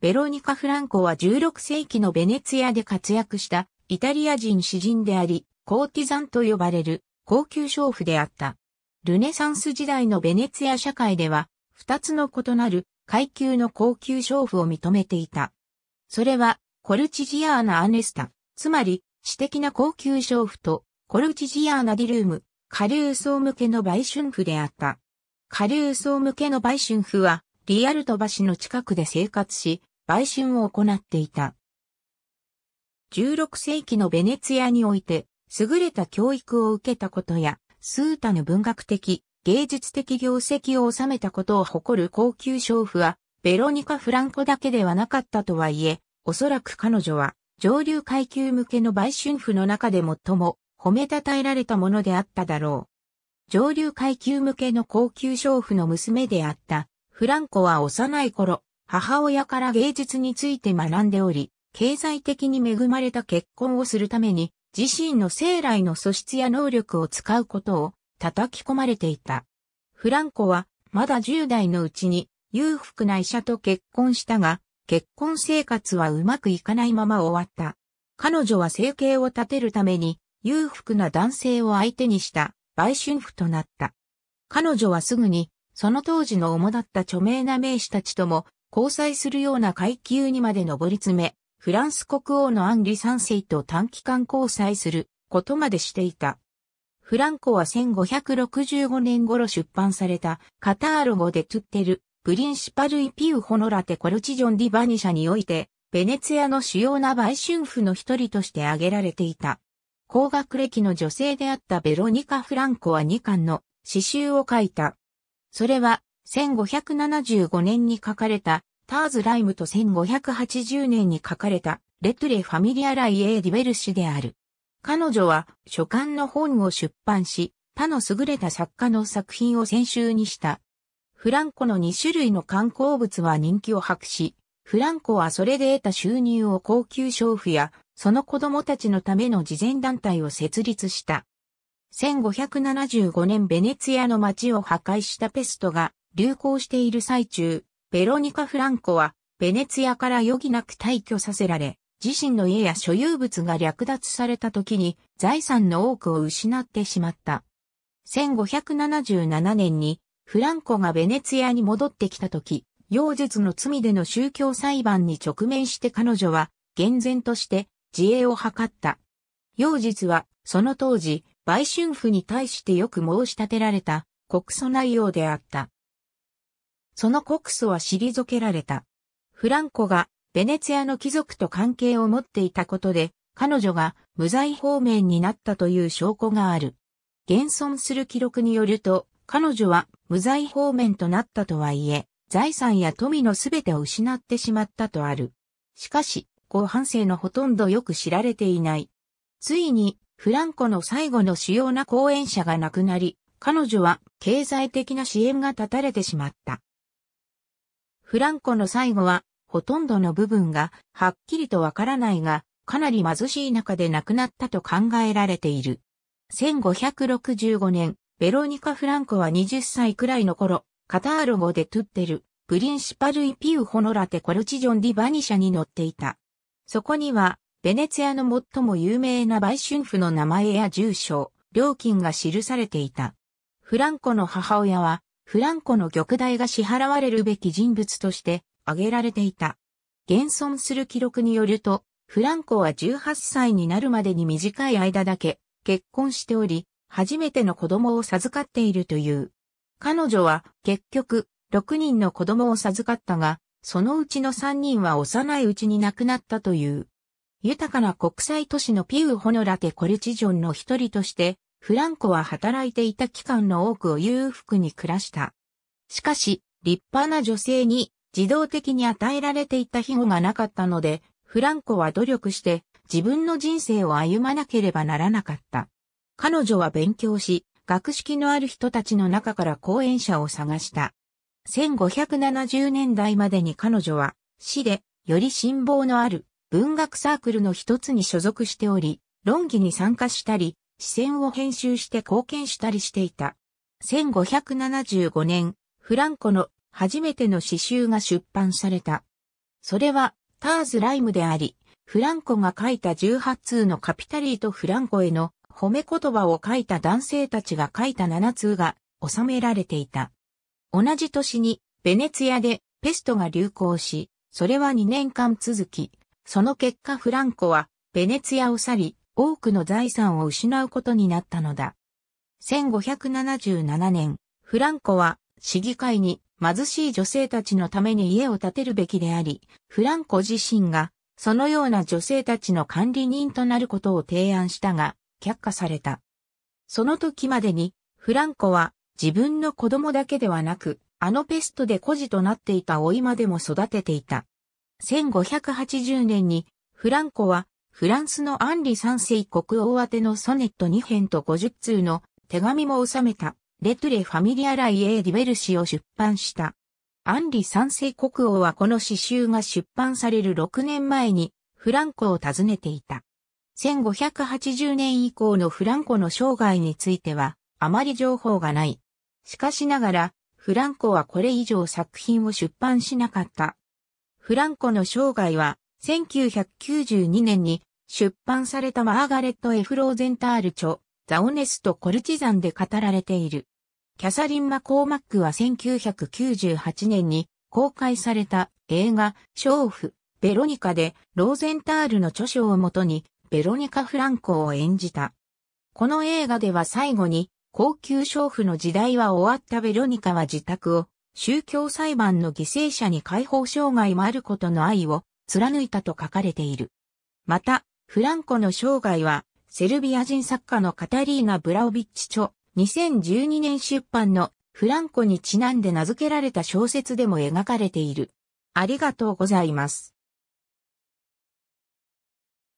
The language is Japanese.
ベロニカ・フランコは16世紀のベネツィアで活躍したイタリア人詩人であり、コーティザンと呼ばれる高級娼婦であった。ルネサンス時代のベネツィア社会では、二つの異なる階級の高級娼婦を認めていた。それは、コルチジアーナ・アネスタ、つまり、私的な高級娼婦と、コルチジアーナ・ディルーム、カ下流層向けの売春婦であった。下流層向けの売春婦は、リアルト橋の近くで生活し、売春を行っていた。16世紀のベネツィアにおいて、優れた教育を受けたことや、数多の文学的、芸術的業績を収めたことを誇る高級娼婦は、ベロニカ・フランコだけではなかったとはいえ、おそらく彼女は、上流階級向けの売春婦の中で最も褒めたたえられたものであっただろう。上流階級向けの高級娼婦の娘であった、フランコは幼い頃、母親から芸術について学んでおり、経済的に恵まれた結婚をするために、自身の生来の素質や能力を使うことを叩き込まれていた。フランコは、まだ10代のうちに裕福な医者と結婚したが、結婚生活はうまくいかないまま終わった。彼女は生計を立てるために、裕福な男性を相手にした売春婦となった。彼女はすぐに、その当時の主だった著名な名士たちとも交際するような階級にまで上り詰め、フランス国王のアンリ三世と短期間交際することまでしていた。フランコは1565年頃出版されたカタール語でトゥッテル、プリンシパルイピウホノラテコルチジョンディバニシャにおいて、ベネツィアの主要な売春婦の一人として挙げられていた。高学歴の女性であったベロニカ・フランコは2巻の詩集を書いた。それは1575年に書かれたターズライムと1580年に書かれたレトレ・ファミリア・ライ・エー・ディベルシである。彼女は書簡の本を出版し、他の優れた作家の作品を先週にした。フランコの2種類の観光物は人気を博し、フランコはそれで得た収入を高級娼婦や、その子供たちのための慈善団体を設立した。1575年ベネツィアの街を破壊したペストが流行している最中、ベロニカ・フランコは、ベネツィアから余儀なく退去させられ、自身の家や所有物が略奪された時に財産の多くを失ってしまった。1577年にフランコがベネツィアに戻ってきた時、妖術の罪での宗教裁判に直面して彼女は、厳然として自衛を図った。妖術は、その当時、売春婦に対してよく申し立てられた、告訴内容であった。その告訴は退けられた。フランコがベネツィアの貴族と関係を持っていたことで、彼女が無罪方面になったという証拠がある。現存する記録によると、彼女は無罪方面となったとはいえ、財産や富のすべてを失ってしまったとある。しかし、後半生のほとんどよく知られていない。ついに、フランコの最後の主要な講演者が亡くなり、彼女は経済的な支援が断たれてしまった。フランコの最後は、ほとんどの部分が、はっきりとわからないが、かなり貧しい中で亡くなったと考えられている。1565年、ベロニカ・フランコは20歳くらいの頃、カタール語でトゥッテル、プリンシパル・イピウ・ホノラテ・コルチジョン・ディ・バニシャに乗っていた。そこには、ベネツィアの最も有名な売春婦の名前や住所、料金が記されていた。フランコの母親は、フランコの玉代が支払われるべき人物として挙げられていた。現存する記録によると、フランコは18歳になるまでに短い間だけ結婚しており、初めての子供を授かっているという。彼女は結局6人の子供を授かったが、そのうちの3人は幼いうちに亡くなったという。豊かな国際都市のピウ・ホノラテ・コルチジョンの一人としてフランコは働いていた期間の多くを裕福に暮らした。しかし、立派な女性に自動的に与えられていた庇護がなかったので、フランコは努力して自分の人生を歩まなければならなかった。彼女は勉強し、学識のある人たちの中から講演者を探した。1570年代までに彼女は、市で、より辛抱のある文学サークルの一つに所属しており、論議に参加したり、視線を編集して貢献したりしていた。1575年、フランコの初めての詩集が出版された。それは、ターズ・ライムであり、フランコが書いた18通のカピタリーとフランコへの褒め言葉を書いた男性たちが書いた7通が収められていた。同じ年に、ベネツィアでペストが流行し、それは2年間続き、その結果フランコはベネツィアを去り、多くの財産を失うことになったのだ。1577年、フランコは市議会に貧しい女性たちのために家を建てるべきであり、フランコ自身がそのような女性たちの管理人となることを提案したが、却下された。その時までに、フランコは自分の子供だけではなく、あのペストで孤児となっていた老いまでも育てていた。1580年に、フランコはフランスのアンリ三世国王宛てのソネット2編と50通の手紙も収めた、レトゥレ・ファミリア・ライ・エー・ディベルシを出版した。アンリ三世国王はこの詩集が出版される6年前にフランコを訪ねていた。1580年以降のフランコの生涯についてはあまり情報がない。しかしながら、フランコはこれ以上作品を出版しなかった。フランコの生涯は1992年に出版されたマーガレット・エフローゼンタール著、ザ・オネスト・コルチザンで語られている。キャサリン・マコーマックは1998年に公開された映画、娼婦、ベロニカでローゼンタールの著書をもとにベロニカ・フランコを演じた。この映画では最後に高級娼婦の時代は終わったベロニカは自宅を宗教裁判の犠牲者に解放障害もあることの愛を貫いたと書かれている。また、フランコの生涯は、セルビア人作家のカタリーナ・ブラオビッチ著、2012年出版のフランコにちなんで名付けられた小説でも描かれている。ありがとうございます。